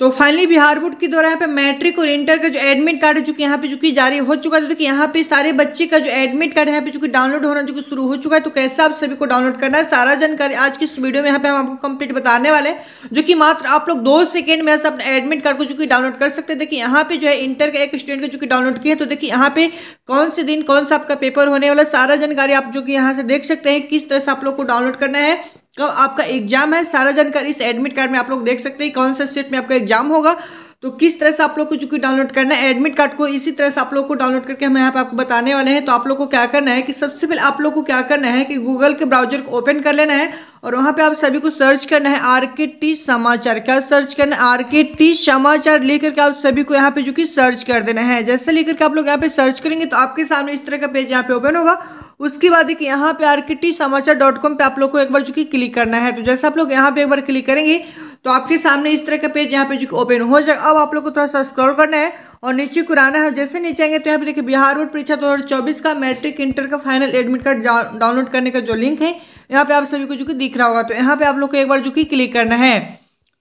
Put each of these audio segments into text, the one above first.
तो finally Bihar board के द्वारा यहाँ पे मैट्रिक और इंटर का जो एडमिट कार्ड है जो कि यहाँ पे जो कि जारी हो चुका है तो कि यहाँ पे सारे बच्चे का जो एडमिट कार्ड है यहाँ पे जो कि डाउनलोड होना जो कि शुरू हो चुका है तो कैसे आप सभी को डाउनलोड करना है सारा जानकारी आज की इस वीडियो में यहाँ पे हम आपको कंप्लीट बताने वाले जो कि मात्र आप लोग दो सेकेंड में अपने एडमिट कार्ड को जो कि डाउनलोड कर सकते हैं देखिए यहाँ पे जो है इंटर का एक स्टूडेंट का जो कि डाउनलोड किया तो देखिए यहाँ पे कौन से दिन कौन सा आपका पेपर होने वाला सारा जानकारी आप जो कि यहाँ से देख सकते हैं किस तरह से आप लोग को डाउनलोड करना है कब तो आपका एग्जाम है सारा जानकारी इस एडमिट कार्ड में आप लोग देख सकते हैं कौन सा सेट में आपका एग्जाम होगा तो किस तरह से आप लोग को चूंकि डाउनलोड करना है एडमिट कार्ड को इसी तरह से आप लोग को डाउनलोड करके हम यहाँ पे आपको बताने वाले हैं तो आप लोग को क्या करना है कि सबसे पहले आप लोग को क्या करना है कि गूगल के ब्राउजर को ओपन कर लेना है और वहाँ पे आप सभी को सर्च करना है आर के टी समाचार क्या सर्च करना है आर के टी समाचार लेकर के आप सभी को यहाँ पे जो कि सर्च कर देना है जैसे लेकर के आप लोग यहाँ पे सर्च करेंगे तो आपके सामने इस तरह का पेज यहाँ पे ओपन होगा उसके बाद एक यहाँ पे आर के टी समाचार डॉट कॉम पर आप लोग को एक बार जो कि क्लिक करना है तो जैसे आप लोग यहाँ पे एक बार क्लिक करेंगे तो आपके सामने इस तरह का पेज यहाँ पे जो कि ओपन हो जाएगा अब आप लोग को थोड़ा सा स्क्रॉल करना है और नीचे कुराना है जैसे नीचे आएंगे तो यहाँ पे देखिए बिहार बोर्ड परीक्षा दो चौबीस का मैट्रिक इंटर का फाइनल एडमिट कार्ड डाउनलोड करने का जो लिंक है यहाँ पे आप सभी को जो कि दिख रहा होगा तो यहाँ पे आप लोग को एक बार जो कि क्लिक करना है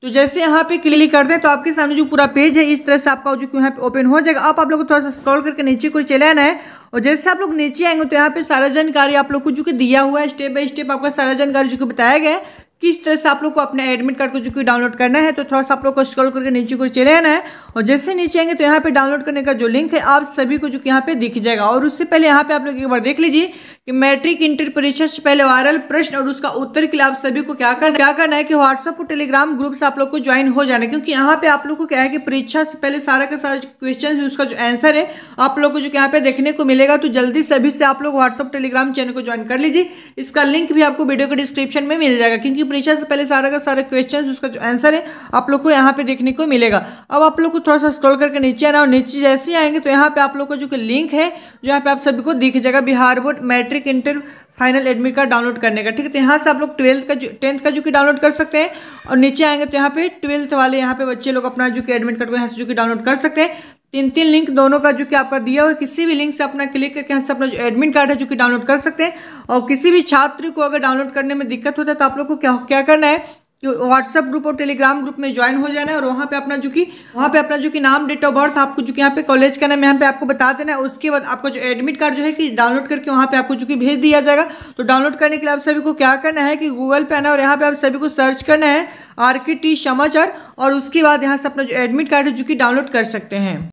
तो जैसे यहाँ पे क्लिक कर दें तो आपके सामने जो पूरा पेज है इस तरह से आपका जो यहाँ पे ओपन हो जाएगा आप आप लोग को थोड़ा सा स्क्रॉल करके नीचे को चले आना है और जैसे आप लोग नीचे आएंगे तो यहाँ पे सारा जानकारी आप लोग को जो कि दिया हुआ है स्टेप बाय स्टेप आपका सारा जानकारी जो कि बताया गया है किस तरह से आप लोग को अपने एडमिट कार्ड को जो कि डाउनलोड करना है तो थोड़ा सा आप लोग को स्क्रॉल करके नीचे को चले आना है और जैसे नीचे आएंगे तो यहाँ पे डाउनलोड करने का जो लिंक है आप सभी को जो कि यहाँ पे दिख जाएगा और उससे पहले यहाँ पे आप लोग एक बार देख लीजिए कि मैट्रिक इंटर परीक्षा से पहले वायरल प्रश्न और उसका उत्तर के लिए आप सभी को क्या करना क्या करना है कि व्हाट्सअप और टेलीग्राम ग्रुप से आप लोग को ज्वाइन हो जाना है क्योंकि यहाँ पे आप लोग को क्या है कि परीक्षा से पहले सारा का सारा क्वेश्चन उसका जो आंसर है आप लोग को जो यहाँ पे देखने को मिलेगा तो जल्दी सभी से आप लोग व्हाट्सअप टेलीग्राम चैनल को ज्वाइन कर लीजिए इसका लिंक भी आपको वीडियो के डिस्क्रिप्शन में मिल जाएगा क्योंकि परीक्षा से पहले सारा का सारा क्वेश्चन उसका जो आंसर है आप लोग को यहाँ पे देखने को मिलेगा अब आप लोग को थोड़ा सा स्क्रॉल करके नीचे आना और नीचे जैसे ही आएंगे तो यहाँ पे आप लोग को जो कि लिंक है जो यहाँ पे आप सभी को दिख जाएगा Bihar board matric inter final admit card download करने का ठीक है तो यहाँ से आप लोग ट्वेल्थ का जो टेंथ का जो कि डाउनलोड कर सकते हैं और नीचे आएंगे तो यहाँ पे ट्वेल्थ वाले यहाँ पे बच्चे लोग अपना जो कि एडमिट कार्ड को यहाँ से जो कि डाउनलोड कर सकते हैं तीन तीन लिंक दोनों का जो कि आपका दिया हुआ है किसी भी लिंक से अपना क्लिक करके यहाँ से अपना जो एडमिट कार्ड है जो कि डाउनलोड कर सकते हैं और किसी भी छात्र को अगर डाउनलोड करने में दिक्कत होता है तो आप लोग को क्या क्या करना है व्हाट्सअप ग्रुप और टेलीग्राम ग्रुप में ज्वाइन हो जाना है और वहाँ पे अपना जो कि वहाँ पे अपना जो कि नाम डेट ऑफ बर्थ आपको जो कि यहाँ पे कॉलेज का नाम यहाँ पे आपको बता देना है उसके बाद आपका जो एडमिट कार्ड जो है कि डाउनलोड करके वहाँ पे आपको जो कि भेज दिया जाएगा तो डाउनलोड करने के लिए आप सभी को क्या करना है कि गूगल पे आना और यहाँ पे आप सभी को सर्च करना है आर के टी समाचार और उसके बाद यहाँ से अपना जो एडमिट कार्ड है जो कि डाउनलोड कर सकते हैं